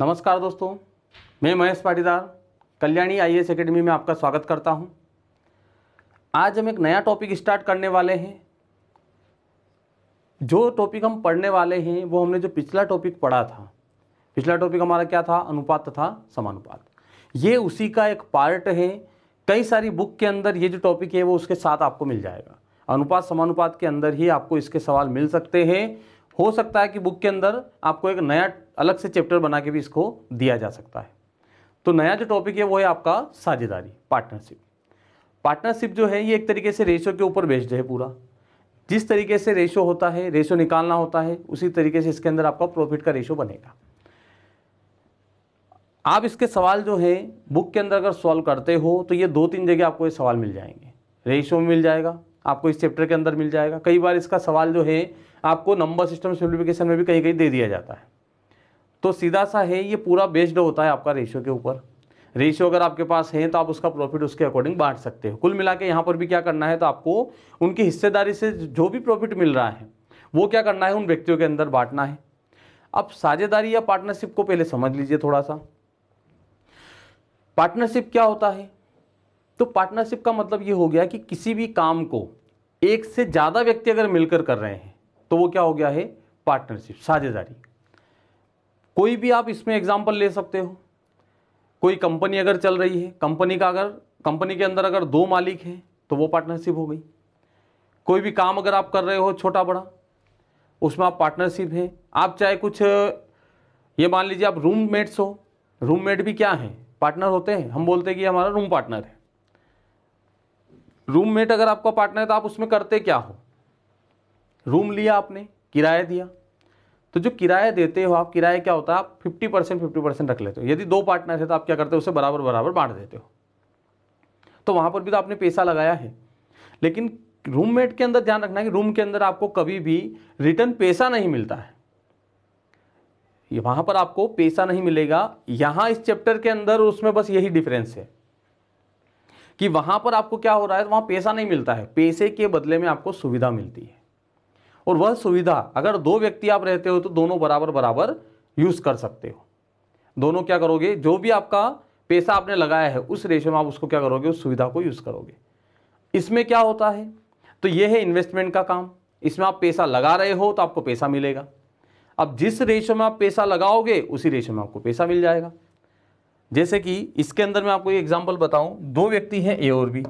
नमस्कार दोस्तों मैं Mahesh Patidar Kalyani I S academy में आपका स्वागत करता हूं। आज हम एक नया टॉपिक स्टार्ट करने वाले हैं जो टॉपिक हम पढ़ने वाले हैं वो हमने जो पिछला टॉपिक पढ़ा था पिछला टॉपिक हमारा क्या था अनुपात तथा समानुपात ये उसी का एक पार्ट है कई सारी बुक के अंदर ये जो टॉपिक है वो उसके साथ आपको मिल जाएगा अनुपात समानुपात के अंदर ही आपको इसके सवाल मिल सकते हैं हो सकता है कि बुक के अंदर आपको एक नया अलग से चैप्टर बना के भी इसको दिया जा सकता है तो नया जो टॉपिक है वो है आपका साझेदारी पार्टनरशिप पार्टनरशिप जो है ये एक तरीके से रेशो के ऊपर बेस्ड है पूरा जिस तरीके से रेशो होता है रेशो निकालना होता है उसी तरीके से इसके अंदर आपका प्रॉफिट का रेशो बनेगा आप इसके सवाल जो है बुक के अंदर अगर सॉल्व करते हो तो ये दो तीन जगह आपको ये सवाल मिल जाएंगे रेशो में मिल जाएगा आपको इस चैप्टर के अंदर मिल जाएगा कई बार इसका सवाल जो है आपको नंबर सिस्टम सिंप्लीफिकेशन में भी कहीं कहीं दे दिया जाता है तो सीधा सा है ये पूरा बेस्ड होता है आपका रेशियो के ऊपर रेशियो अगर आपके पास है तो आप उसका प्रॉफिट उसके अकॉर्डिंग बांट सकते हो कुल मिला के यहाँ पर भी क्या करना है तो आपको उनकी हिस्सेदारी से जो भी प्रॉफिट मिल रहा है वो क्या करना है उन व्यक्तियों के अंदर बांटना है अब साझेदारी या पार्टनरशिप को पहले समझ लीजिए थोड़ा सा पार्टनरशिप क्या होता है तो पार्टनरशिप का मतलब ये हो गया कि किसी भी काम को एक से ज़्यादा व्यक्ति अगर मिलकर कर रहे हैं तो वो क्या हो गया है पार्टनरशिप साझेदारी कोई भी आप इसमें एग्जाम्पल ले सकते हो कोई कंपनी अगर चल रही है कंपनी का अगर कंपनी के अंदर अगर दो मालिक हैं तो वो पार्टनरशिप हो गई कोई भी काम अगर आप कर रहे हो छोटा बड़ा उसमें आप पार्टनरशिप हैं आप चाहे कुछ ये मान लीजिए आप रूम मेट्स हो रूम मेट भी क्या हैं पार्टनर होते हैं हम बोलते हैं कि हमारा रूम पार्टनर है रूम मेट अगर आपका पार्टनर है तो आप उसमें करते क्या हो रूम लिया आपने किराया दिया तो जो किराया देते हो आप किराया क्या होता है आप फिफ्टी परसेंट फिफ्टी परसेंट रख लेते हो यदि दो पार्टनर है तो आप क्या करते हो उसे बराबर बराबर बांट देते हो तो वहाँ पर भी तो आपने पैसा लगाया है लेकिन रूममेट के अंदर ध्यान रखना है कि रूम के अंदर आपको कभी भी रिटर्न पैसा नहीं मिलता है वहाँ पर आपको पैसा नहीं मिलेगा यहाँ इस चैप्टर के अंदर उसमें बस यही डिफरेंस है कि वहाँ पर आपको क्या हो रहा है तो वहाँ पैसा नहीं मिलता है पैसे के बदले में आपको सुविधा मिलती है और वह सुविधा अगर दो व्यक्ति आप रहते हो तो दोनों बराबर बराबर यूज़ कर सकते हो दोनों क्या करोगे जो भी आपका पैसा आपने लगाया है उस रेशो में आप उसको क्या करोगे उस सुविधा को यूज़ करोगे इसमें क्या होता है तो यह है इन्वेस्टमेंट का काम इसमें आप पैसा लगा रहे हो तो आपको पैसा मिलेगा अब जिस रेशो में आप पैसा लगाओगे उसी रेशो में आपको पैसा मिल जाएगा जैसे कि इसके अंदर मैं आपको एग्जाम्पल बताऊं दो व्यक्ति हैं ए और बी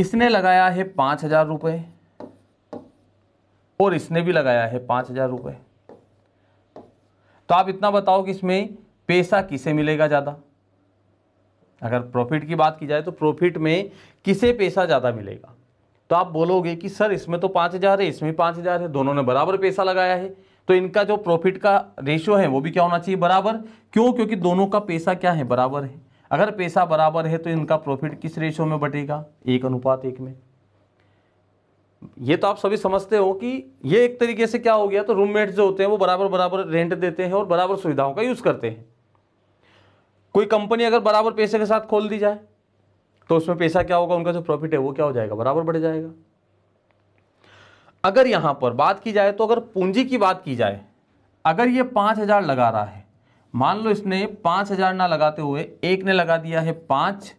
इसने लगाया है पांच हजार रुपये और इसने भी लगाया है पांच हजार रुपये तो आप इतना बताओ कि इसमें पैसा किसे मिलेगा ज़्यादा अगर प्रॉफिट की बात की जाए तो प्रॉफिट में किसे पैसा ज़्यादा मिलेगा तो आप बोलोगे कि सर इसमें तो पांच हज़ार है इसमें पांच हज़ार है दोनों ने बराबर पैसा लगाया है तो इनका जो प्रॉफिट का रेशियो है वो भी क्या होना चाहिए बराबर क्यों क्योंकि दोनों का पैसा क्या है बराबर है अगर पैसा बराबर है तो इनका प्रॉफिट किस रेशो में बटेगा एक अनुपात एक में ये तो आप सभी समझते हो कि ये एक तरीके से क्या हो गया तो रूममेट जो होते हैं वो बराबर बराबर रेंट देते हैं और बराबर सुविधाओं का यूज़ करते हैं कोई कंपनी अगर बराबर पैसे के साथ खोल दी जाए तो उसमें पैसा क्या होगा उनका जो प्रॉफिट है वो क्या हो जाएगा बराबर बढ़ जाएगा अगर यहां पर बात की जाए तो अगर पूंजी की बात की जाए अगर ये पाँच हज़ार लगा रहा है मान लो इसने पांच हजार ना लगाते हुए एक ने लगा दिया है पांच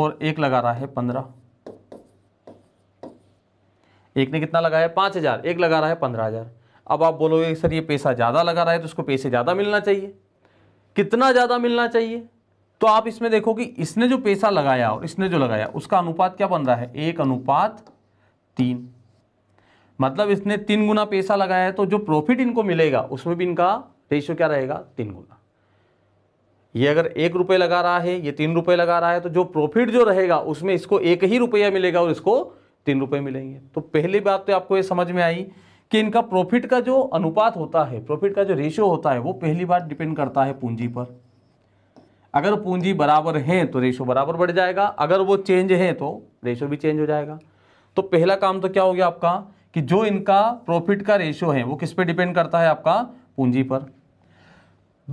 और एक लगा रहा है पंद्रह एक ने कितना लगाया पांच हजार एक लगा रहा है पंद्रह हजार अब आप बोलोगे सर ये पैसा ज़्यादा लगा रहा है तो उसको पैसे ज़्यादा मिलना चाहिए कितना ज़्यादा मिलना चाहिए तो आप इसमें देखो कि इसने जो पैसा लगाया और इसने जो लगाया उसका अनुपात क्या बन रहा है एक अनुपात तीन मतलब इसने तीन गुना पैसा लगाया है तो जो प्रॉफिट इनको मिलेगा उसमें भी इनका रेशियो तो क्या रहेगा तीन गुना ये अगर एक रुपये लगा रहा है ये तीन रुपये लगा रहा है तो जो प्रॉफिट जो रहेगा उसमें इसको एक ही रुपया मिलेगा और इसको तीन रुपये मिलेंगे तो पहली बात तो आपको ये समझ में आई कि इनका प्रॉफिट का जो अनुपात होता है प्रॉफिट का जो रेशियो होता है वो पहली बार डिपेंड करता है पूंजी पर अगर पूंजी बराबर है तो रेशो बराबर बढ़ जाएगा अगर वो चेंज है तो रेशो भी चेंज हो जाएगा तो पहला काम तो क्या हो गया आपका कि जो इनका प्रॉफिट का रेशो है वो किस पे डिपेंड करता है आपका पूंजी पर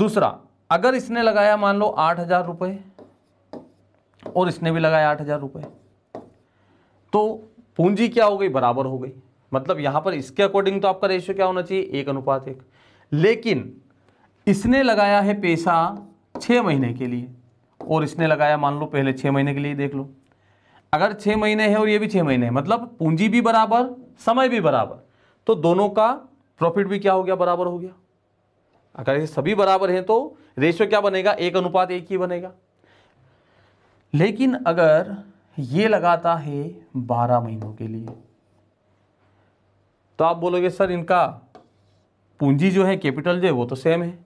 दूसरा अगर इसने लगाया मान लो आठ हजार रुपये और इसने भी लगाया आठ हजार रुपये तो पूंजी क्या हो गई बराबर हो गई मतलब यहां पर इसके अकॉर्डिंग तो आपका रेशियो क्या होना चाहिए एक अनुपात एक लेकिन इसने लगाया है पैसा छह महीने के लिए और इसने लगाया मान लो पहले छह महीने के लिए देख लो अगर छह महीने हैं और ये भी छह महीने मतलब पूंजी भी बराबर समय भी बराबर तो दोनों का प्रॉफिट भी क्या हो गया बराबर हो गया अगर ये सभी बराबर हैं तो रेशियो क्या बनेगा एक अनुपात एक ही बनेगा लेकिन अगर ये लगाता है बारह महीनों के लिए तो आप बोलोगे सर इनका पूंजी जो है कैपिटल जो है वो तो सेम है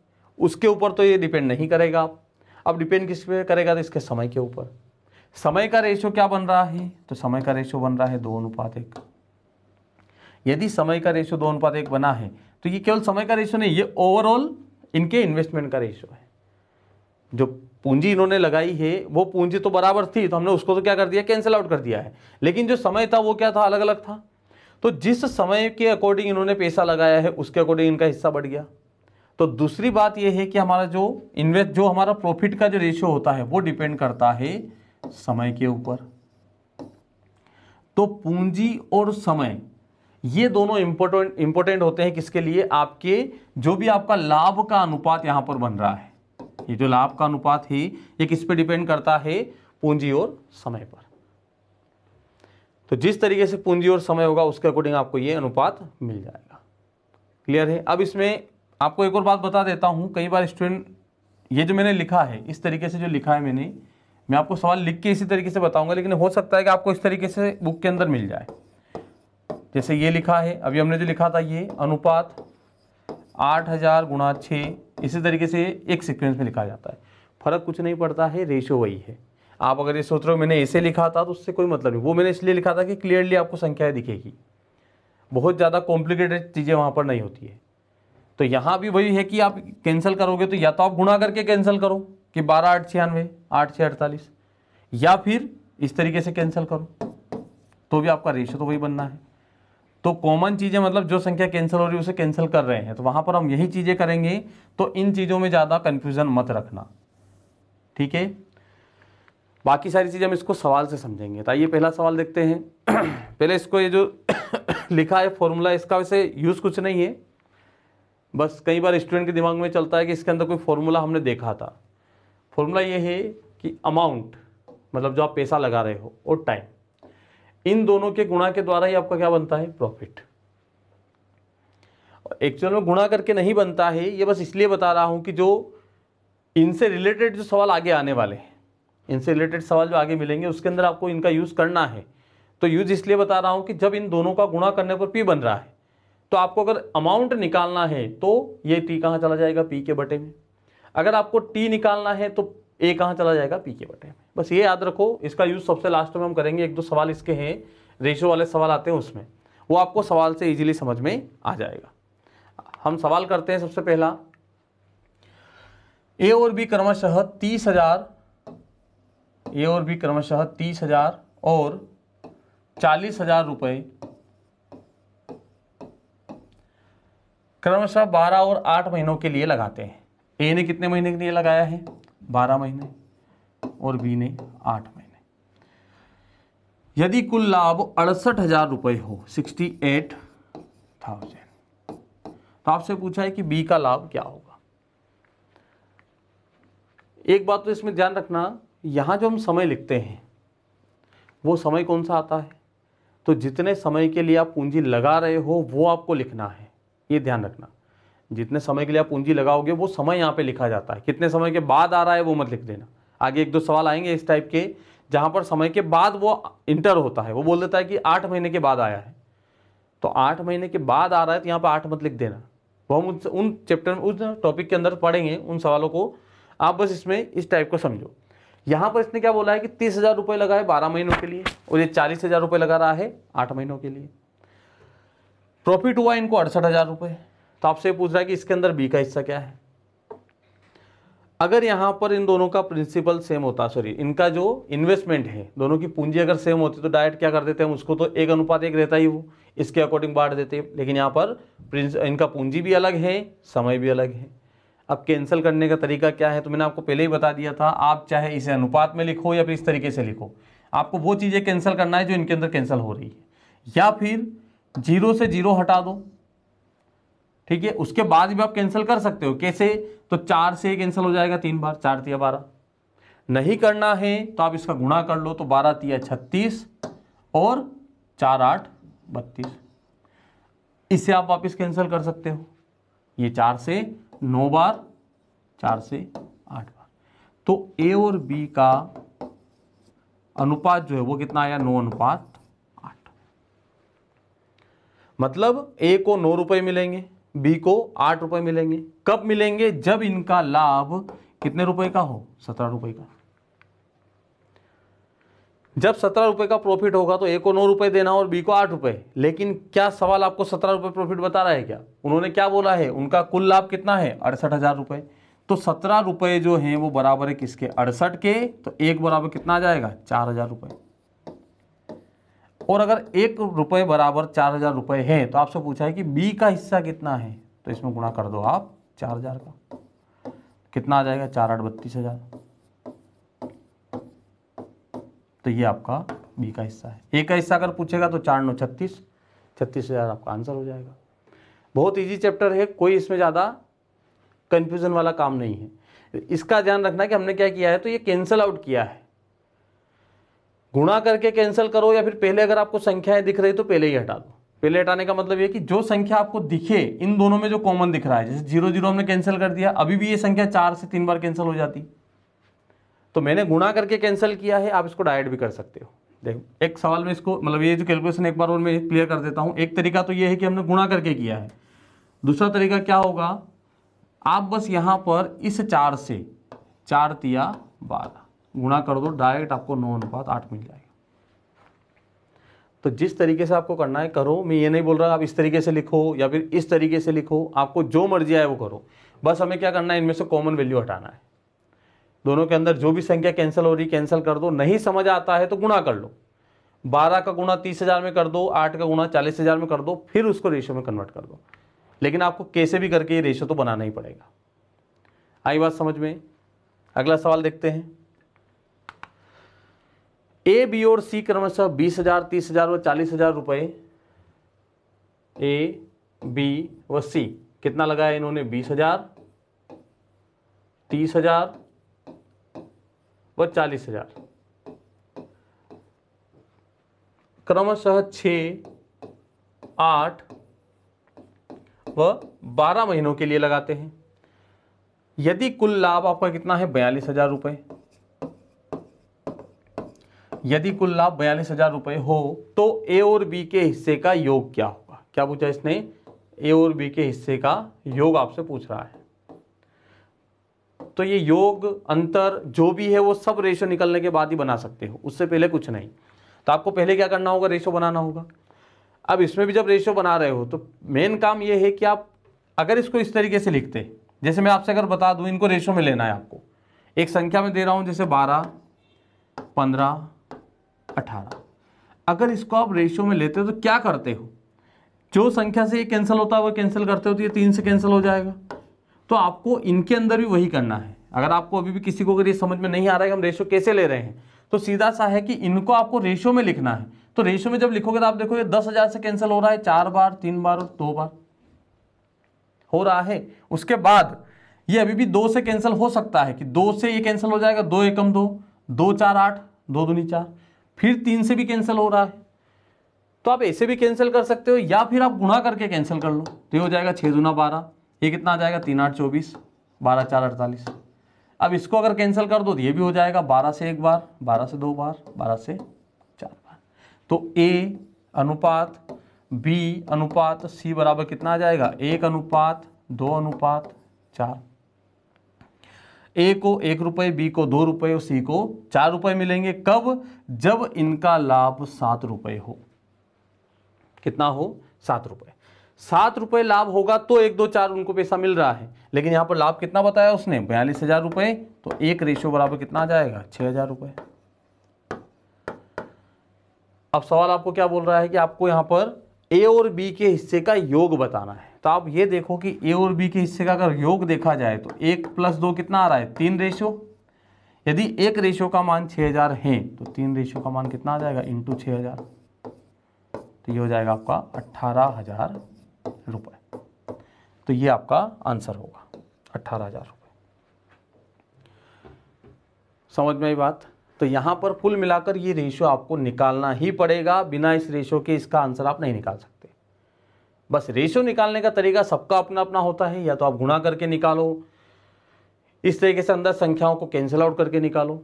उसके ऊपर तो ये डिपेंड नहीं करेगा आप अब डिपेंड किस पे करेगा तो इसके समय के ऊपर समय का रेशो क्या बन रहा है तो समय का रेशो बन रहा है दो अनुपात एक यदि समय का रेशो दो अनुपात एक बना है तो ये केवल समय का रेशो नहीं ये ओवरऑल इनके इन्वेस्टमेंट का रेशो है जो पूंजी इन्होंने लगाई है वो पूंजी तो बराबर थी तो हमने उसको तो क्या कर दिया कैंसिल आउट कर दिया है लेकिन जो समय था वो क्या था अलग अलग था तो जिस समय के अकॉर्डिंग इन्होंने पैसा लगाया है उसके अकॉर्डिंग इनका हिस्सा बढ़ गया तो दूसरी बात यह है कि हमारा जो इन्वेस्ट जो हमारा प्रॉफिट का जो रेशियो होता है वो डिपेंड करता है समय के ऊपर तो पूंजी और समय ये दोनों इंपोर्टेंट इंपोर्टेंट होते हैं किसके लिए आपके जो भी आपका लाभ का अनुपात यहां पर बन रहा है ये जो लाभ का अनुपात है ये किस पे डिपेंड करता है पूंजी और समय पर तो जिस तरीके से पूंजी और समय होगा उसके अकॉर्डिंग आपको ये अनुपात मिल जाएगा क्लियर है अब इसमें आपको एक और बात बता देता हूं कई बार स्टूडेंट ये जो मैंने लिखा है इस तरीके से जो लिखा है मैंने मैं आपको सवाल लिख के इसी तरीके से बताऊंगा लेकिन हो सकता है कि आपको इस तरीके से बुक के अंदर मिल जाए जैसे ये लिखा है अभी हमने जो लिखा था ये अनुपात आठ हजार गुणा छः इसी तरीके से एक सीक्वेंस में लिखा जाता है फर्क कुछ नहीं पड़ता है रेशो वही है आप अगर ये सोच रहे हो मैंने ऐसे लिखा था तो उससे कोई मतलब नहीं वो मैंने इसलिए लिखा था कि क्लियरली आपको संख्याएँ दिखेगी बहुत ज़्यादा कॉम्प्लिकेटेड चीज़ें वहाँ पर नहीं होती है तो यहाँ भी वही है कि आप कैंसिल करोगे तो या तो आप गुणा करके कैंसिल करो कि बारह आठ छियानवे आठ छः अड़तालीस या फिर इस तरीके से कैंसिल करो तो भी आपका रेशो तो वही बनना है तो कॉमन चीज़ें मतलब जो संख्या कैंसिल हो रही है उसे कैंसिल कर रहे हैं तो वहाँ पर हम यही चीज़ें करेंगे तो इन चीज़ों में ज़्यादा कन्फ्यूज़न मत रखना ठीक है बाकी सारी चीज़ें हम इसको सवाल से समझेंगे तो आइए पहला सवाल देखते हैं पहले इसको ये जो लिखा है फॉर्मूला इसका वैसे यूज़ कुछ नहीं है बस कई बार स्टूडेंट के दिमाग में चलता है कि इसके अंदर कोई फॉर्मूला हमने देखा था फॉर्मूला ये है कि अमाउंट मतलब जो आप पैसा लगा रहे हो और टाइम इन दोनों के गुणा के द्वारा ही आपका क्या बनता है प्रॉफिट एक्चुअल में गुणा करके नहीं बनता है ये बस इसलिए बता रहा हूँ कि जो इनसे रिलेटेड जो सवाल आगे आने वाले हैं इनसे रिलेटेड सवाल जो आगे मिलेंगे उसके अंदर आपको इनका यूज़ करना है तो यूज इसलिए बता रहा हूँ कि जब इन दोनों का गुणा करने पर पी बन रहा है तो आपको अगर अमाउंट निकालना है तो ये टी कहाँ चला जाएगा पी के बटे में अगर आपको टी निकालना है तो ए कहाँ चला जाएगा पी के बटे में बस ये याद रखो इसका यूज़ सबसे लास्ट में हम करेंगे एक दो सवाल इसके हैं रेशो वाले सवाल आते हैं उसमें वो आपको सवाल से इजीली समझ में आ जाएगा हम सवाल करते हैं सबसे पहला ए और बी क्रमशः तीस हजार ए और बी क्रमशः तीस हजार और चालीस हजार रुपये क्रमशः बारह और आठ महीनों के लिए लगाते हैं ए ने कितने महीने के लिए लगाया है बारह महीने और बी ने आठ महीने यदि कुल लाभ अड़सठ हजार रुपये हो सिक्सटी एट थाउजेंड तो आपसे पूछा है कि बी का लाभ क्या होगा एक बात तो इसमें ध्यान रखना यहां जो हम समय लिखते हैं वो समय कौन सा आता है तो जितने समय के लिए आप पूंजी लगा रहे हो वो आपको लिखना है ये ध्यान रखना जितने समय के लिए आप पूंजी लगाओगे वो समय यहाँ पे लिखा जाता है कितने समय के बाद आ रहा है वो मत लिख देना आगे एक दो सवाल आएंगे इस टाइप के जहां पर समय के बाद वो इंटर होता है वो बोल देता है कि आठ महीने के बाद आया है तो आठ महीने के बाद आ रहा है तो यहाँ पर आठ मत लिख देना वो तो हम उन, चैप्टर में उस टॉपिक के अंदर पढ़ेंगे उन सवालों को आप बस इसमें इस टाइप को समझो यहाँ पर इसने क्या बोला है कि तीस हज़ार रुपये लगा है बारह महीनों के लिए और ये चालीस हज़ार रुपये लगा रहा है आठ महीनों के लिए प्रॉफिट हुआ इनको अड़सठ हज़ार रुपये तो आपसे पूछ रहा है कि इसके अंदर बी का हिस्सा क्या है अगर यहाँ पर इन दोनों का प्रिंसिपल सेम होता सॉरी इनका जो इन्वेस्टमेंट है दोनों की पूंजी अगर सेम होती तो डायरेक्ट क्या कर देते हैं उसको तो एक अनुपात एक रहता ही वो इसके अकॉर्डिंग बांट देते लेकिन यहाँ पर प्रिंस इनका पूंजी भी अलग है समय भी अलग है अब कैंसिल करने का तरीका क्या है तो मैंने आपको पहले ही बता दिया था आप चाहे इसे अनुपात में लिखो या फिर इस तरीके से लिखो आपको वो चीज़ें कैंसिल करना है जो इनके अंदर कैंसिल हो रही है या फिर जीरो से जीरो हटा दो ठीक है उसके बाद भी आप कैंसिल कर सकते हो कैसे तो चार से कैंसिल हो जाएगा तीन बार चार तिया बारह नहीं करना है तो आप इसका गुणा कर लो तो बारह तिया छत्तीस और चार आठ बत्तीस इसे आप वापस कैंसिल कर सकते हो ये चार से नौ बार चार से आठ बार तो ए और बी का अनुपात जो है वो कितना आया नौ अनुपात आठ मतलब ए को नौ रुपए मिलेंगे बी को आठ रुपए मिलेंगे कब मिलेंगे जब इनका लाभ कितने रुपए का हो सत्रह रुपए का जब सत्रह रुपए का प्रॉफिट होगा तो ए को नौ रुपए देना और बी को आठ रुपए लेकिन क्या सवाल आपको सत्रह रुपए प्रॉफिट बता रहा है क्या उन्होंने क्या बोला है उनका कुल लाभ कितना है अड़सठ हजार रुपए तो सत्रह रुपए जो है वो बराबर है किसके अड़सठ के तो एक बराबर कितना आ जाएगा चार हजार रुपए और अगर एक रुपये बराबर चार हज़ार रुपये है तो आपसे पूछा है कि बी का हिस्सा कितना है तो इसमें गुणा कर दो आप चार हज़ार का कितना आ जाएगा चार आठ बत्तीस हज़ार तो ये आपका बी का हिस्सा है ए का हिस्सा अगर पूछेगा तो चार नौ छत्तीस छत्तीस हज़ार आपका आंसर हो जाएगा बहुत इजी चैप्टर है कोई इसमें ज़्यादा कन्फ्यूज़न वाला काम नहीं है इसका ध्यान रखना कि हमने क्या किया है तो ये कैंसिल आउट किया है गुणा करके कैंसिल करो या फिर पहले अगर आपको संख्याएं दिख रही तो पहले ही हटा दो पहले हटाने का मतलब ये कि जो संख्या आपको दिखे इन दोनों में जो कॉमन दिख रहा है जैसे जीरो जीरो हमने कैंसिल कर दिया अभी भी ये संख्या चार से तीन बार कैंसिल हो जाती तो मैंने गुणा करके कैंसिल किया है आप इसको डायरेक्ट भी कर सकते हो देखो एक सवाल में इसको मतलब ये जो कैलकुलेशन एक बार और मैं क्लियर कर देता हूँ एक तरीका तो ये है कि हमने गुणा करके किया है दूसरा तरीका क्या होगा आप बस यहाँ पर इस चार से चार तिया बारह गुणा कर दो डायरेक्ट आपको नौ अनुपात आठ मिल जाएगा तो जिस तरीके से आपको करना है करो मैं ये नहीं बोल रहा आप इस तरीके से लिखो या फिर इस तरीके से लिखो आपको जो मर्जी आए वो करो बस हमें क्या करना है इनमें से कॉमन वैल्यू हटाना है दोनों के अंदर जो भी संख्या कैंसिल हो रही कैंसिल कर दो नहीं समझ आता है तो गुणा कर लो बारह का गुणा तीस हज़ार में कर दो आठ का गुणा चालीस हज़ार में कर दो फिर उसको रेशो में कन्वर्ट कर दो लेकिन आपको कैसे भी करके ये रेशो तो बनाना ही पड़ेगा आई बात समझ में अगला सवाल देखते हैं ए बी और सी क्रमशः बीस हजार तीस हजार व चालीस हजार रुपये ए बी व सी कितना लगाया इन्होंने बीस हजार तीस हजार व चालीस हजार क्रमशः छ आठ व बारह महीनों के लिए लगाते हैं यदि कुल लाभ आपका कितना है बयालीस हजार रुपये यदि कुल लाभ बयालीस हजार रुपए हो तो ए और बी के हिस्से का योग क्या होगा क्या पूछा इसने ए और बी के हिस्से का योग आपसे पूछ रहा है तो ये योग अंतर जो भी है वो सब रेशो निकलने के बाद ही बना सकते हो उससे पहले कुछ नहीं तो आपको पहले क्या करना होगा रेशो बनाना होगा अब इसमें भी जब रेशो बना रहे हो तो मेन काम ये है कि आप अगर इसको इस तरीके से लिखते जैसे मैं आपसे अगर बता दूं इनको रेशो में लेना है आपको एक संख्या में दे रहा हूं जैसे बारह पंद्रह अठारह अगर इसको आप रेशियो में लेते हो तो क्या करते हो जो संख्या से ये कैंसिल होता है वो कैंसिल करते हो तो ये तीन से कैंसिल हो जाएगा तो आपको इनके अंदर भी वही करना है अगर आपको अभी भी किसी को अगर ये समझ में नहीं आ रहा है कि हम रेशो कैसे ले रहे हैं तो सीधा सा है कि इनको आपको रेशो में लिखना है तो रेशो में जब लिखोगे तो आप देखोगे दस हज़ार से कैंसिल हो रहा है चार बार तीन बार और दो बार हो रहा है उसके बाद ये अभी भी दो से कैंसिल हो सकता है कि दो से ये कैंसिल हो जाएगा दो एकम दो दो चार आठ दो दूनी चार फिर तीन से भी कैंसिल हो रहा है तो आप ऐसे भी कैंसिल कर सकते हो या फिर आप गुणा करके कैंसिल कर लो तो ये हो जाएगा छः दुना बारह ये कितना आ जाएगा तीन आठ चौबीस बारह चार अड़तालीस अब इसको अगर कैंसिल कर दो तो ये भी हो जाएगा बारह से एक बार बारह से दो बार बारह से चार बार तो ए अनुपात बी अनुपात सी बराबर कितना आ जाएगा एक अनुपात दो अनुपात चार ए को एक रुपए बी को दो रुपये और सी को चार रुपए मिलेंगे कब जब इनका लाभ सात रुपए हो कितना हो सात रुपये सात रुपए लाभ होगा तो एक दो चार उनको पैसा मिल रहा है लेकिन यहां पर लाभ कितना बताया उसने बयालीस हज़ार रुपए तो एक रेशियो बराबर कितना आ जाएगा छह हज़ार रुपए अब सवाल आपको क्या बोल रहा है कि आपको यहां पर ए और बी के हिस्से का योग बताना है तो आप ये देखो कि ए और बी के हिस्से का अगर योग देखा जाए तो एक प्लस दो कितना आ रहा है तीन रेशो यदि एक रेशो का मान छः हज़ार है तो तीन रेशो का मान कितना आ जाएगा इंटू छः हज़ार तो ये हो जाएगा आपका अट्ठारह हज़ार रुपये तो ये आपका आंसर होगा अट्ठारह हज़ार रुपये समझ में आई बात तो यहाँ पर फुल मिलाकर ये रेशो आपको निकालना ही पड़ेगा बिना इस रेशो के इसका आंसर आप नहीं निकाल सकते बस रेशियो निकालने का तरीका सबका अपना अपना होता है या तो आप गुणा करके निकालो इस तरीके से अंदर संख्याओं को कैंसिल आउट करके निकालो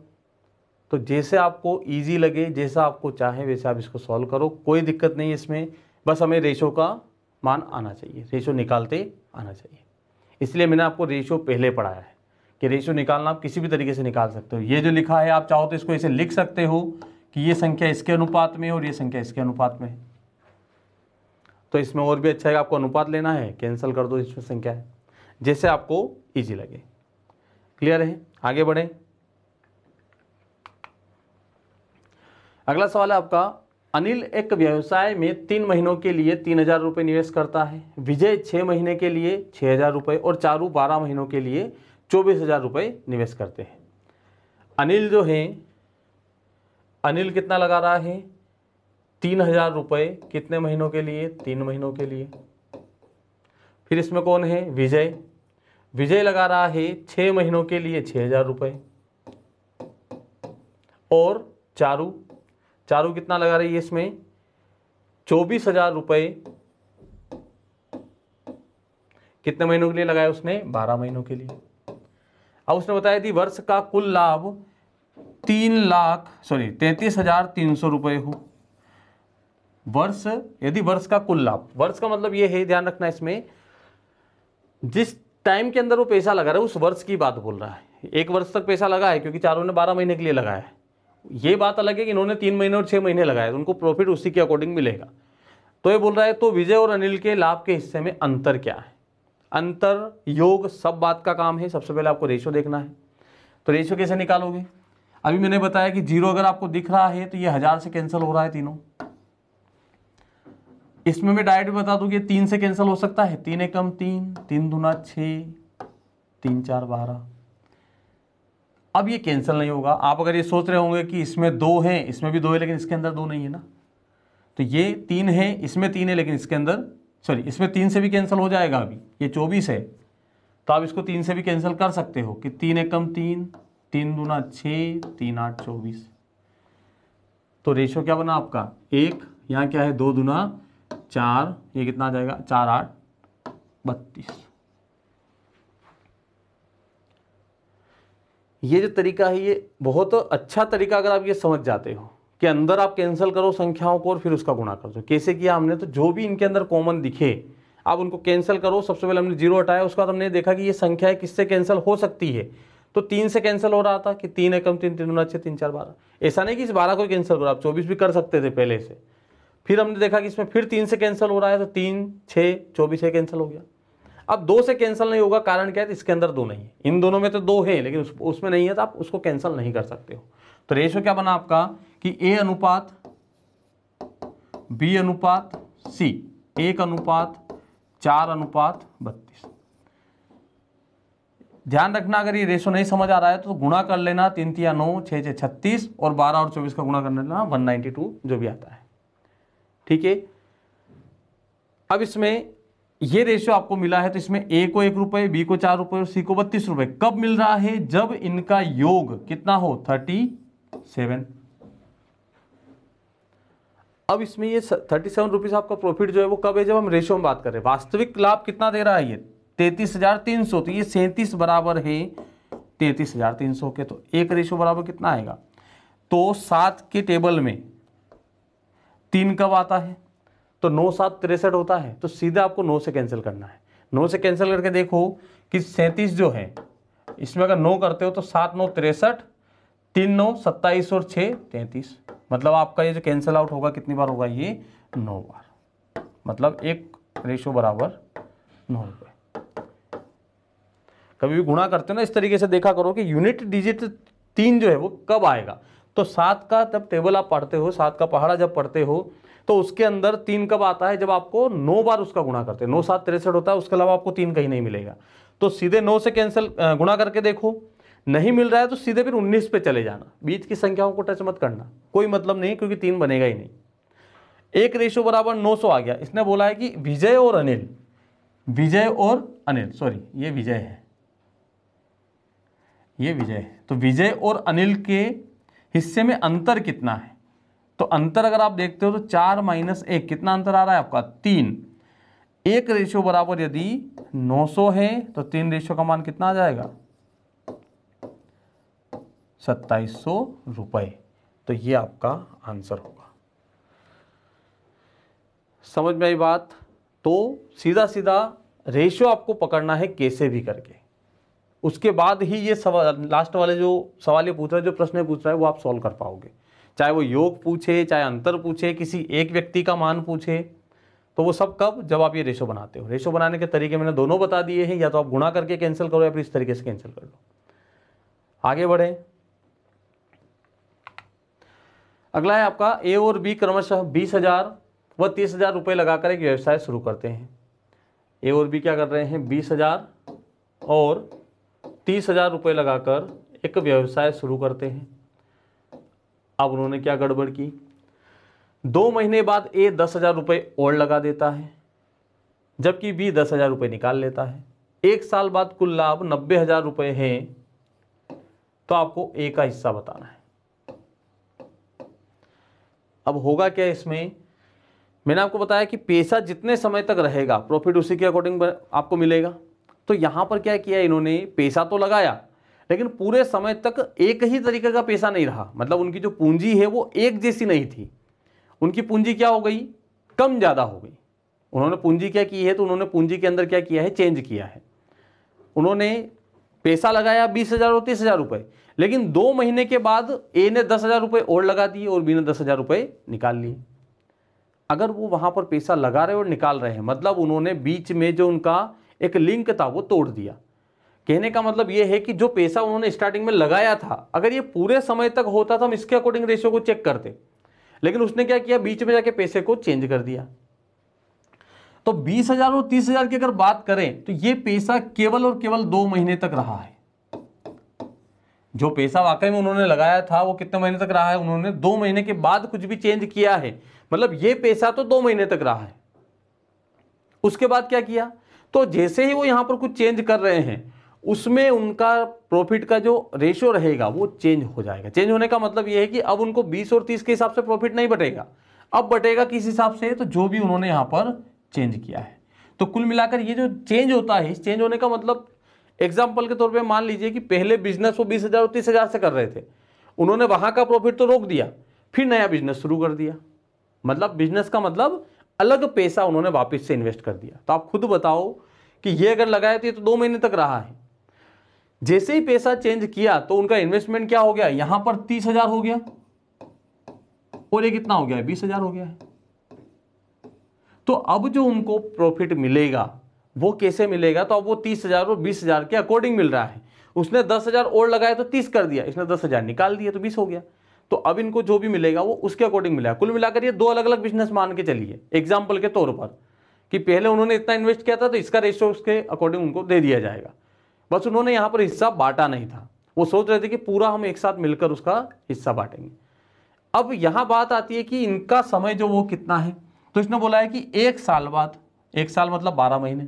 तो जैसे आपको ईजी लगे जैसा आपको चाहे वैसे आप इसको सॉल्व करो कोई दिक्कत नहीं इसमें बस हमें रेशो का मान आना चाहिए रेशो निकालते आना चाहिए इसलिए मैंने आपको रेशो पहले पढ़ाया है कि रेशो निकालना आप किसी भी तरीके से निकाल सकते हो ये जो लिखा है आप चाहो तो इसको ऐसे लिख सकते हो कि ये संख्या इसके अनुपात में और ये संख्या इसके अनुपात में है तो इसमें और भी अच्छा है आपको अनुपात लेना है कैंसिल कर दो इसमें संख्या है जैसे आपको ईजी लगे क्लियर है आगे बढ़े अगला सवाल है आपका अनिल एक व्यवसाय में तीन महीनों के लिए तीन हजार रुपये निवेश करता है विजय छह महीने के लिए छह हजार रुपये और चारू बारह महीनों के लिए चौबीस हजार रुपये निवेश करते हैं अनिल जो है अनिल कितना लगा रहा है तीन हजार रुपये कितने महीनों के लिए तीन महीनों के लिए फिर इसमें कौन है विजय विजय लगा रहा है छः महीनों के लिए छः हजार रुपये और चारू चारू कितना लगा रही है इसमें चौबीस हजार रुपये कितने महीनों के लिए लगाया उसने बारह महीनों के लिए अब उसने बताया थी वर्ष का कुल लाभ तीन लाख सॉरी तैतीस हजार तीन सौ रुपये हो वर्ष यदि वर्ष का कुल लाभ वर्ष का मतलब ये है ध्यान रखना इसमें जिस टाइम के अंदर वो पैसा लगा रहा है उस वर्ष की बात बोल रहा है एक वर्ष तक पैसा लगा है क्योंकि चारों ने बारह महीने के लिए लगाया है ये बात अलग है कि इन्होंने तीन महीने और छः महीने लगाए तो उनको प्रॉफिट उसी के अकॉर्डिंग मिलेगा तो ये बोल रहा है तो विजय और अनिल के लाभ के हिस्से में अंतर क्या है अंतर योग सब बात का काम है सबसे पहले आपको रेशो देखना है तो रेशो कैसे निकालोगे अभी मैंने बताया कि जीरो अगर आपको दिख रहा है तो ये हज़ार से कैंसिल हो रहा है तीनों इसमें मैं डायरेक्ट बता दूं कि तीन से कैंसिल हो सकता है तीन एकम तीन तीन दुना छ तीन चार बारह अब ये कैंसिल नहीं होगा आप अगर ये सोच रहे होंगे कि इसमें दो हैं इसमें भी दो है लेकिन इसके अंदर दो नहीं है ना तो ये तीन है इसमें तीन है लेकिन इसके अंदर सॉरी इसमें तीन से भी कैंसिल हो जाएगा अभी ये चौबीस है तो आप इसको तीन से भी कैंसिल कर सकते हो कि तीन एकम तीन तीन दुना छ तीन आठ चौबीस तो रेशो क्या बना आपका एक यहाँ क्या है दो दुना चार ये कितना आ जाएगा चार आठ बत्तीस ये जो तरीका है ये बहुत अच्छा तरीका अगर आप ये समझ जाते हो कि अंदर आप कैंसिल करो संख्याओं को और फिर उसका गुणा कर दो कैसे किया हमने तो जो भी इनके अंदर कॉमन दिखे आप उनको कैंसिल करो सबसे पहले हमने जीरो हटाया उसके बाद हमने देखा कि ये संख्या किससे कैंसिल हो सकती है तो तीन से कैंसिल हो रहा था कि तीन एकम तीन तीन अच्छे तीन चार बारह ऐसा नहीं कि इस बारह को कैंसिल करो आप चौबीस भी कर सकते थे पहले से फिर हमने देखा कि इसमें फिर तीन से कैंसिल हो रहा है तो तीन छः चौबीस है कैंसिल हो गया अब दो से कैंसिल नहीं होगा कारण क्या है तो इसके अंदर दो नहीं है इन दोनों में तो दो है लेकिन उस, उसमें नहीं है तो आप उसको कैंसिल नहीं कर सकते हो तो रेशो क्या बना आपका कि ए अनुपात बी अनुपात सी एक अनुपात चार अनुपात बत्तीस ध्यान रखना अगर ये रेशो नहीं समझ आ रहा है तो गुणा कर लेना तीन तीन नौ छः छः छत्तीस और बारह और चौबीस का गुणा कर लेना वन टू जो भी आता है ठीक है अब इसमें ये रेशियो आपको मिला है तो इसमें ए को एक रुपए बी को चार रुपए और सी को बत्तीस रुपए कब मिल रहा है जब इनका योग कितना हो थर्टी सेवन अब इसमें ये थर्टी सेवन रुपीज आपका प्रॉफिट जो है वो कब है जब हम रेशियो में बात करें वास्तविक लाभ कितना दे रहा है ये तैतीस हजार तीन सौ तो ये सैंतीस बराबर है तैतीस हजार तीन सौ के तो एक रेशियो बराबर कितना आएगा तो सात के टेबल में तीन कब आता है तो नौ सात तिरसठ होता है तो सीधा आपको नौ से कैंसिल करना है नौ से कैंसिल करके देखो कि सैंतीस जो है इसमें अगर नौ करते हो तो सात नौ तिरसठ तीन नौ सत्ताईस और छः तैंतीस मतलब आपका ये जो कैंसिल आउट होगा कितनी बार होगा ये नौ बार मतलब एक रेशो बराबर नौ रुपये कभी भी गुणा करते हो ना इस तरीके से देखा करो कि यूनिट डिजिट तीन जो है वो कब आएगा तो सात का जब टेबल आप पढ़ते हो सात का पहाड़ा जब पढ़ते हो तो उसके अंदर तीन कब आता है जब आपको नौ बार उसका गुणा करते हैं नौ सात तिरसठ होता है उसके अलावा आपको तीन कहीं नहीं मिलेगा तो सीधे नौ से कैंसिल गुणा करके देखो नहीं मिल रहा है तो सीधे फिर उन्नीस पे चले जाना बीच की संख्याओं को टच मत करना कोई मतलब नहीं क्योंकि तीन बनेगा ही नहीं एक रेशो बराबर नौ सौ आ गया इसने बोला है कि विजय और अनिल विजय और अनिल सॉरी ये विजय है ये विजय है तो विजय और अनिल के हिस्से में अंतर कितना है तो अंतर अगर आप देखते हो तो चार माइनस एक कितना अंतर आ रहा है आपका तीन एक रेशो बराबर यदि 900 है तो तीन रेशो का मान कितना आ जाएगा सत्ताईस सौ रुपए तो ये आपका आंसर होगा समझ में आई बात तो सीधा सीधा रेशो आपको पकड़ना है कैसे भी करके उसके बाद ही ये सवाल लास्ट वाले जो सवाल ये पूछ रहा है जो प्रश्न पूछ रहा है वो आप सॉल्व कर पाओगे चाहे वो योग पूछे चाहे अंतर पूछे किसी एक व्यक्ति का मान पूछे तो वो सब कब जब आप ये रेशो बनाते हो रेशो बनाने के तरीके मैंने दोनों बता दिए हैं या तो आप गुणा करके कैंसिल करो या फिर इस तरीके से कैंसिल कर लो आगे बढ़े अगला है आपका ए और बी क्रमशः बीस हजार व तीस हजार रुपये लगाकर एक व्यवसाय शुरू करते हैं ए और बी क्या कर रहे हैं बीस हजार और तीस हजार रुपये लगाकर एक व्यवसाय शुरू करते हैं अब उन्होंने क्या गड़बड़ की दो महीने बाद ए दस हजार रुपये और लगा देता है जबकि बी दस हजार रुपये निकाल लेता है एक साल बाद कुल लाभ नब्बे हजार रुपये है तो आपको ए का हिस्सा बताना है अब होगा क्या इसमें मैंने आपको बताया कि पैसा जितने समय तक रहेगा प्रॉफिट उसी के अकॉर्डिंग आपको मिलेगा तो यहाँ पर क्या किया इन्होंने पैसा तो लगाया लेकिन पूरे समय तक एक ही तरीके का पैसा नहीं रहा मतलब उनकी जो पूंजी है वो एक जैसी नहीं थी उनकी पूंजी क्या हो गई कम ज़्यादा हो गई उन्होंने पूंजी क्या की है तो उन्होंने पूंजी के अंदर क्या किया है चेंज किया है उन्होंने पैसा लगाया बीस हज़ार और तीस हज़ार रुपये लेकिन दो महीने के बाद ए ने दस हज़ार रुपये और लगा दिए और बी ने दस हज़ार रुपये निकाल लिए अगर वो वहाँ पर पैसा लगा रहे और निकाल रहे हैं मतलब उन्होंने बीच में जो उनका एक लिंक था वो तोड़ दिया कहने का मतलब ये है कि जो पैसा उन्होंने स्टार्टिंग में लगाया था अगर ये पूरे समय तक होता तो हम इसके अकॉर्डिंग रेशियो को चेक करते लेकिन उसने क्या किया बीच में जाके पैसे को चेंज कर दिया तो बीस हजार और तीस हजार की अगर बात करें तो ये पैसा केवल और केवल दो महीने तक रहा है जो पैसा वाकई में उन्होंने लगाया था वो कितने महीने तक रहा है उन्होंने दो महीने के बाद कुछ भी चेंज किया है मतलब ये पैसा तो दो महीने तक रहा है उसके बाद क्या किया तो जैसे ही वो यहाँ पर कुछ चेंज कर रहे हैं उसमें उनका प्रॉफिट का जो रेशो रहेगा वो चेंज हो जाएगा चेंज होने का मतलब ये है कि अब उनको 20 और 30 के हिसाब से प्रॉफिट नहीं बटेगा अब बटेगा किस हिसाब से तो जो भी उन्होंने यहाँ पर चेंज किया है तो कुल मिलाकर ये जो चेंज होता है इस चेंज होने का मतलब एग्जाम्पल के तौर पर मान लीजिए कि पहले बिजनेस वो बीस हज़ार और तीस हज़ार से कर रहे थे उन्होंने वहाँ का प्रॉफिट तो रोक दिया फिर नया बिजनेस शुरू कर दिया मतलब बिजनेस का मतलब अलग पैसा उन्होंने वापस से इन्वेस्ट कर दिया तो आप खुद बताओ कि ये अगर लगाया तो ये तो दो महीने तक रहा है जैसे ही पैसा चेंज किया तो उनका इन्वेस्टमेंट क्या हो गया यहां पर तीस हजार हो गया और ये कितना हो गया बीस हजार हो गया तो अब जो उनको प्रॉफिट मिलेगा वो कैसे मिलेगा तो अब वो तीस हजार और बीस हजार के अकॉर्डिंग मिल रहा है उसने दस हजार और लगाया तो तीस कर दिया इसने दस हजार निकाल दिया तो बीस हो गया तो अब इनको जो भी मिलेगा वो उसके अकॉर्डिंग मिलेगा कुल मिलाकर ये दो अलग अलग बिजनेस मान के चलिए एग्जाम्पल के तौर पर कि पहले उन्होंने इतना इन्वेस्ट किया था तो इसका रेशो उसके अकॉर्डिंग उनको दे दिया जाएगा बस उन्होंने यहाँ पर हिस्सा बांटा नहीं था वो सोच रहे थे कि पूरा हम एक साथ मिलकर उसका हिस्सा बांटेंगे अब यहाँ बात आती है कि इनका समय जो वो कितना है तो इसने बोला है कि एक साल बाद एक साल मतलब बारह महीने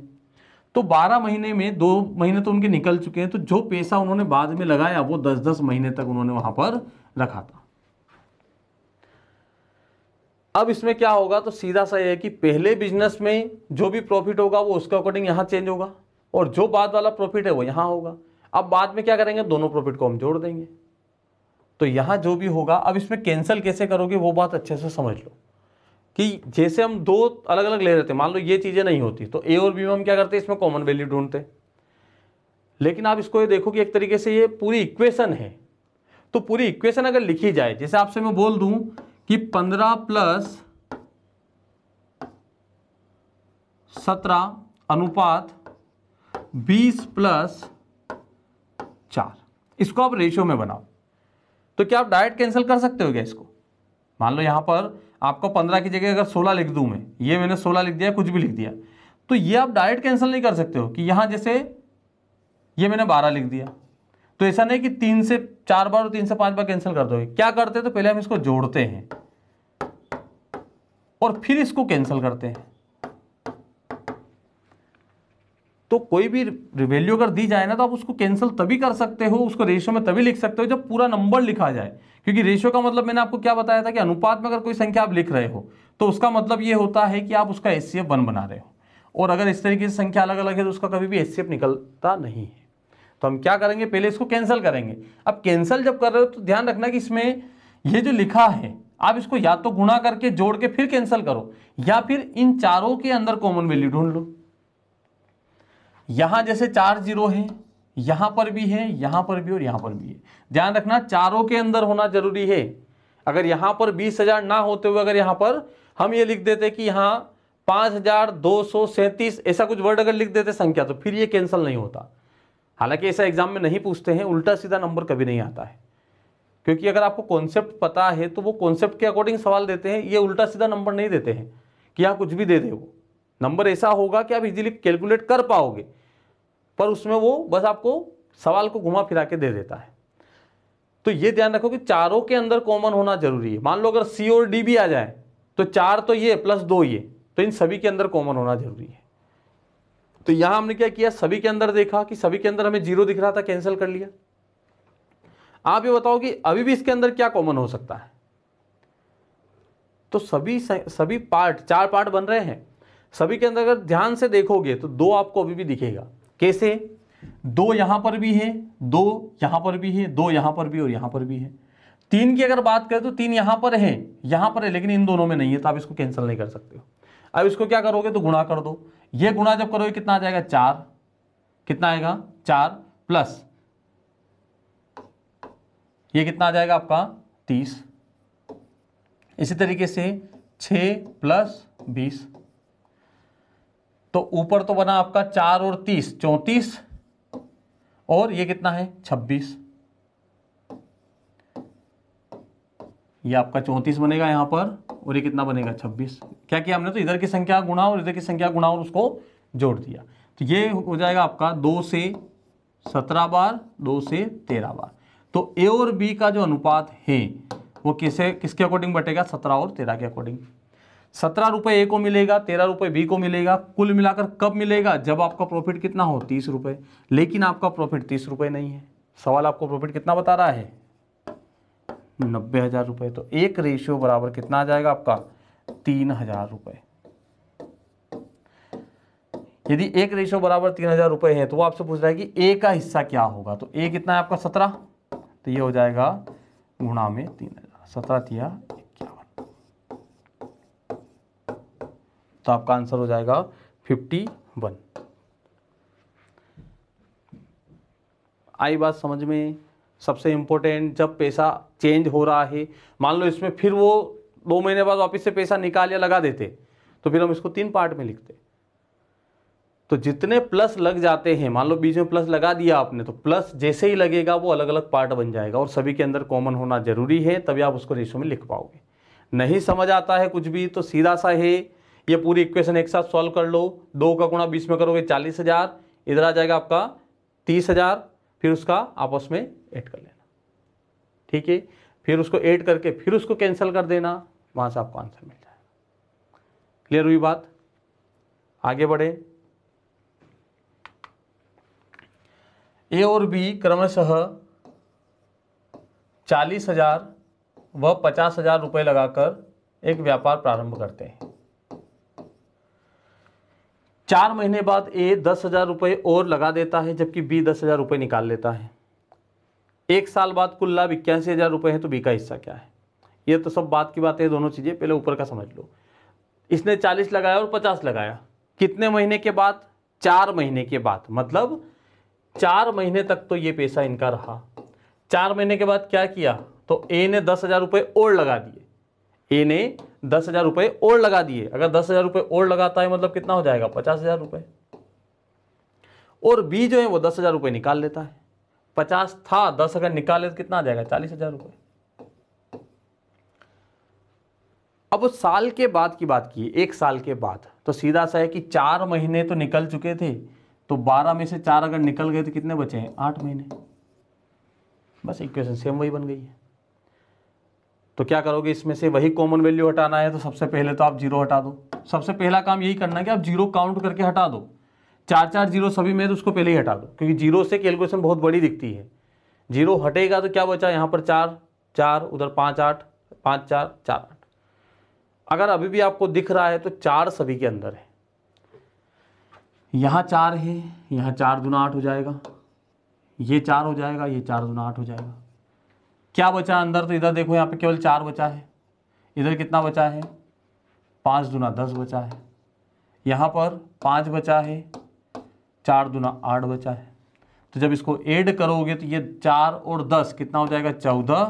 तो बारह महीने में दो महीने तो उनके निकल चुके हैं तो जो पैसा उन्होंने बाद में लगाया वो दस दस महीने तक उन्होंने वहाँ पर रखा था अब इसमें क्या होगा तो सीधा सा ये है कि पहले बिजनेस में जो भी प्रॉफिट होगा वो उसके अकॉर्डिंग यहाँ चेंज होगा और जो बाद वाला प्रॉफिट है वो यहाँ होगा अब बाद में क्या करेंगे दोनों प्रॉफिट को हम जोड़ देंगे तो यहाँ जो भी होगा अब इसमें कैंसिल कैसे करोगे वो बात अच्छे से समझ लो कि जैसे हम दो अलग अलग ले रहे थे मान लो ये चीज़ें नहीं होती तो ए और बी में हम क्या करते इसमें कॉमन वैल्यू ढूंढते लेकिन आप इसको ये देखो कि एक तरीके से ये पूरी इक्वेशन है तो पूरी इक्वेशन अगर लिखी जाए जैसे आपसे मैं बोल दूँ कि पंद्रह प्लस सत्रह अनुपात बीस प्लस चार इसको आप रेशियो में बनाओ तो क्या आप डायरेक्ट कैंसिल कर सकते हो क्या इसको मान लो यहां पर आपको पंद्रह की जगह अगर सोलह लिख दू मैं ये मैंने सोलह लिख दिया कुछ भी लिख दिया तो ये आप डायरेक्ट कैंसिल नहीं कर सकते हो कि यहां जैसे ये मैंने बारह लिख दिया तो ऐसा नहीं कि तीन से चार बार और तीन से पांच बार कैंसिल कर दोगे क्या करते हैं तो पहले हम इसको जोड़ते हैं और फिर इसको कैंसिल करते हैं तो कोई भी रिवेल्यू अगर दी जाए ना तो आप उसको कैंसिल तभी कर सकते हो उसको रेशियो में तभी लिख सकते हो जब पूरा नंबर लिखा जाए क्योंकि रेशियो का मतलब मैंने आपको क्या बताया था कि अनुपात में अगर कोई संख्या आप लिख रहे हो तो उसका मतलब ये होता है कि आप उसका एस सी बना रहे हो और अगर इस तरीके से संख्या अलग अलग है तो उसका कभी भी एस निकलता नहीं है तो हम क्या करेंगे पहले इसको कैंसिल करेंगे अब कैंसिल जब कर रहे हो तो ध्यान रखना कि इसमें ये जो लिखा है आप इसको या तो गुणा करके जोड़ के फिर कैंसिल करो या फिर इन चारों के अंदर कॉमन वैल्यू ढूंढ लो यहां जैसे चार जीरो है यहां पर भी है यहां पर भी और यहां पर भी है ध्यान रखना चारों के अंदर होना जरूरी है अगर यहां पर बीस हजार ना होते हुए अगर यहां पर हम ये लिख देते कि यहां पांच हजार दो सौ सैंतीस ऐसा कुछ वर्ड अगर लिख देते संख्या तो फिर ये कैंसिल नहीं होता हालांकि ऐसा एग्जाम में नहीं पूछते हैं उल्टा सीधा नंबर कभी नहीं आता है क्योंकि अगर आपको कॉन्सेप्ट पता है तो वो कॉन्सेप्ट के अकॉर्डिंग सवाल देते हैं ये उल्टा सीधा नंबर नहीं देते हैं कि आप कुछ भी दे दे वो नंबर ऐसा होगा कि आप इजीली कैलकुलेट कर पाओगे पर उसमें वो बस आपको सवाल को घुमा फिरा के दे देता है तो ये ध्यान रखो कि चारों के अंदर कॉमन होना जरूरी है मान लो अगर सी और डी भी आ जाए तो चार तो ये प्लस दो ये तो इन सभी के अंदर कॉमन होना जरूरी है तो यहां हमने क्या किया सभी के अंदर देखा कि सभी के अंदर हमें जीरो दिख रहा था कैंसिल कर लिया आप ये बताओ कि अभी भी इसके अंदर क्या कॉमन हो सकता है तो सभी सभी पार्ट चार पार्ट बन रहे हैं सभी के अंदर अगर ध्यान से देखोगे तो दो आपको अभी भी दिखेगा कैसे दो यहां पर भी है दो यहां पर भी है दो यहां पर भी और यहां पर भी है तीन की अगर बात करें तो तीन यहां पर है यहां पर है लेकिन इन दोनों में नहीं है तो आप इसको कैंसिल नहीं कर सकते हो अब इसको क्या करोगे तो गुणा कर दो ये गुणा जब करोगे कितना आ जाएगा चार कितना आएगा चार प्लस ये कितना आ जाएगा आपका तीस इसी तरीके से छ प्लस बीस तो ऊपर तो बना आपका चार और तीस चौंतीस और ये कितना है छब्बीस ये आपका चौंतीस बनेगा यहां पर और ये कितना बनेगा छब्बीस क्या किया हमने तो इधर की संख्या गुणा और इधर की संख्या गुणा और उसको जोड़ दिया तो ये हो जाएगा आपका दो से सत्रह बार दो से तेरह बार तो ए और बी का जो अनुपात है वो किसे किसके अकॉर्डिंग बटेगा सत्रह और तेरह के अकॉर्डिंग सत्रह रुपये ए को मिलेगा तेरह रुपये बी को मिलेगा कुल मिलाकर कब मिलेगा जब आपका प्रॉफिट कितना हो तीस रुपये लेकिन आपका प्रॉफिट तीस रुपये नहीं है सवाल आपको प्रॉफिट कितना बता रहा है नब्बे हज़ार रुपये तो एक रेशियो बराबर कितना आ जाएगा आपका तीन हज़ार रुपये यदि एक रेशियो बराबर तीन हज़ार रुपये है तो वो आपसे पूछ रहा है कि ए का हिस्सा क्या होगा तो ए कितना है आपका सत्रह तो ये हो जाएगा गुणा में तीन हज़ार सत्रह तिया इक्यावन तो आपका आंसर हो जाएगा फिफ्टी वन आई बात समझ में सबसे इम्पोर्टेंट जब पैसा चेंज हो रहा है मान लो इसमें फिर वो दो महीने बाद वापस से पैसा निकाल या लगा देते तो फिर हम इसको तीन पार्ट में लिखते तो जितने प्लस लग जाते हैं मान लो बीच में प्लस लगा दिया आपने तो प्लस जैसे ही लगेगा वो अलग अलग पार्ट बन जाएगा और सभी के अंदर कॉमन होना जरूरी है तभी आप उसको रेशो में लिख पाओगे नहीं समझ आता है कुछ भी तो सीधा सा है ये पूरी इक्वेशन एक साथ सॉल्व कर लो दो का गुणा बीस में करोगे चालीस हज़ार इधर आ जाएगा आपका तीस हज़ार फिर उसका आपस में एड कर लेना ठीक है फिर उसको ऐड करके फिर उसको कैंसिल कर देना वहाँ से आपको आंसर मिल जाएगा क्लियर हुई बात आगे बढ़े ए और बी क्रमशः चालीस हजार व पचास हजार रुपये लगाकर एक व्यापार प्रारंभ करते हैं चार महीने बाद ए दस हजार रुपये और लगा देता है जबकि बी दस हजार रुपये निकाल लेता है एक साल बाद कुल लाभ इक्यासी हजार रुपये है तो बी का हिस्सा क्या है ये तो सब बात की बात है दोनों चीज़ें पहले ऊपर का समझ लो इसने चालीस लगाया और पचास लगाया कितने महीने के बाद चार महीने के बाद मतलब चार महीने तक तो ये पैसा इनका रहा चार महीने के बाद क्या किया तो ए ने दस हज़ार रुपये और लगा दिए ए ने दस हज़ार रुपये और लगा दिए अगर दस हज़ार रुपये और लगाता है मतलब कितना हो जाएगा पचास हज़ार रुपये और बी जो है वो दस हज़ार रुपये निकाल लेता है पचास था दस अगर निकाले तो कितना आ जाएगा चालीस हज़ार रुपये अब साल के बाद की बात की एक साल के बाद तो सीधा सा है कि चार महीने तो निकल चुके थे तो बारह में से चार अगर निकल गए तो कितने बचे हैं आठ महीने बस इक्वेशन सेम वही बन गई है तो क्या करोगे इसमें से वही कॉमन वैल्यू हटाना है तो सबसे पहले तो आप जीरो हटा दो सबसे पहला काम यही करना है कि आप जीरो काउंट करके हटा दो चार चार जीरो सभी में तो उसको पहले ही हटा दो क्योंकि जीरो से कैलकुलेशन बहुत बड़ी दिखती है जीरो हटेगा तो क्या बचा यहाँ पर चार चार उधर पाँच आठ पाँच चार चार आठ अगर अभी भी आपको दिख रहा है तो चार सभी के अंदर है यहाँ चार है यहाँ चार दुना आठ हो जाएगा ये चार हो जाएगा ये चार दुना आठ हो जाएगा क्या बचा अंदर तो इधर देखो यहाँ पे केवल चार बचा है इधर कितना बचा है पाँच दुना दस बचा है यहाँ पर पाँच बचा है चार दुना आठ बचा है तो जब इसको ऐड करोगे तो ये चार और दस कितना हो जाएगा चौदह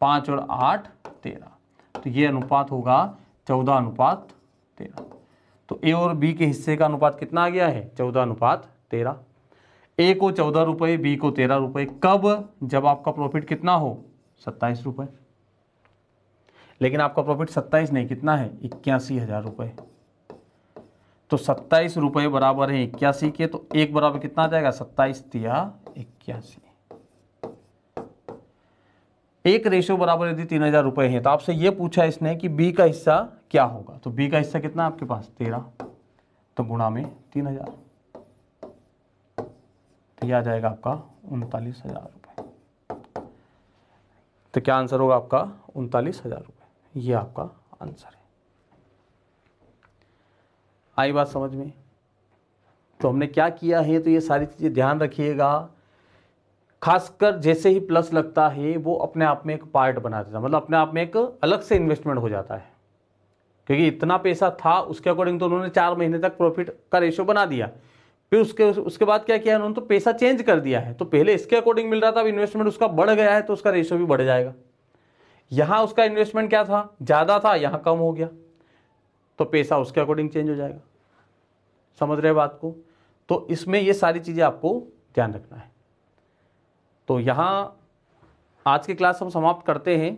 पाँच और आठ तेरह तो ये अनुपात होगा चौदह अनुपात तेरह तो ए और बी के हिस्से का अनुपात कितना आ गया है चौदह अनुपात तेरह ए को चौदह रुपये बी को तेरह रुपये कब जब आपका प्रॉफिट कितना हो सत्ताईस रुपये लेकिन आपका प्रॉफिट सत्ताईस नहीं कितना है इक्यासी हज़ार रुपये तो सत्ताईस रुपये बराबर है इक्यासी के तो एक बराबर कितना आ जाएगा सत्ताईस तिया इक्यासी एक रेशो बराबर यदि तीन हज़ार रुपये है तो आपसे यह पूछा इसने कि बी का हिस्सा क्या होगा तो बी का हिस्सा कितना आपके पास तेरह तो गुणा में तीन हजार तो यह आ जाएगा आपका उनतालीस हजार रुपये तो क्या आंसर होगा आपका उनतालीस हजार रुपये ये आपका आंसर है आई बात समझ में तो हमने क्या किया है तो ये सारी चीज़ें ध्यान रखिएगा खासकर जैसे ही प्लस लगता है वो अपने आप में एक पार्ट बना देता है मतलब अपने आप में एक अलग से इन्वेस्टमेंट हो जाता है क्योंकि इतना पैसा था उसके अकॉर्डिंग तो उन्होंने चार महीने तक प्रॉफिट का रेशो बना दिया फिर उसके उसके बाद क्या किया उन्होंने तो पैसा चेंज कर दिया है तो पहले इसके अकॉर्डिंग मिल रहा था अब इन्वेस्टमेंट उसका बढ़ गया है तो उसका रेशो भी बढ़ जाएगा यहाँ उसका इन्वेस्टमेंट क्या था ज़्यादा था यहाँ कम हो गया तो पैसा उसके अकॉर्डिंग चेंज हो जाएगा समझ रहे बात को तो इसमें ये सारी चीज़ें आपको ध्यान रखना है तो यहाँ आज की क्लास हम समाप्त करते हैं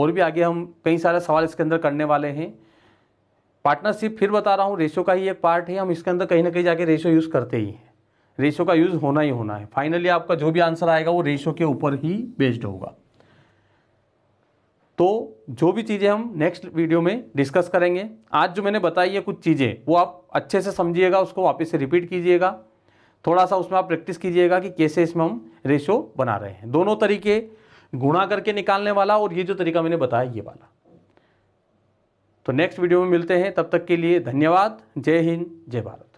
और भी आगे हम कई सारे सवाल इसके अंदर करने वाले हैं पार्टनरशिप फिर बता रहा हूँ रेशो का ही एक पार्ट है हम इसके अंदर कहीं ना कहीं जाके रेशो यूज़ करते ही हैं रेशो का यूज़ होना ही होना है फाइनली आपका जो भी आंसर आएगा वो रेशो के ऊपर ही बेस्ड होगा तो जो भी चीज़ें हम नेक्स्ट वीडियो में डिस्कस करेंगे आज जो मैंने बताई है कुछ चीज़ें वो आप अच्छे से समझिएगा उसको वापस से रिपीट कीजिएगा थोड़ा सा उसमें आप प्रैक्टिस कीजिएगा कि कैसे इसमें हम रेशो बना रहे हैं दोनों तरीके गुणा करके निकालने वाला और ये जो तरीका मैंने बताया ये वाला तो नेक्स्ट वीडियो में मिलते हैं तब तक के लिए धन्यवाद जय हिंद जय भारत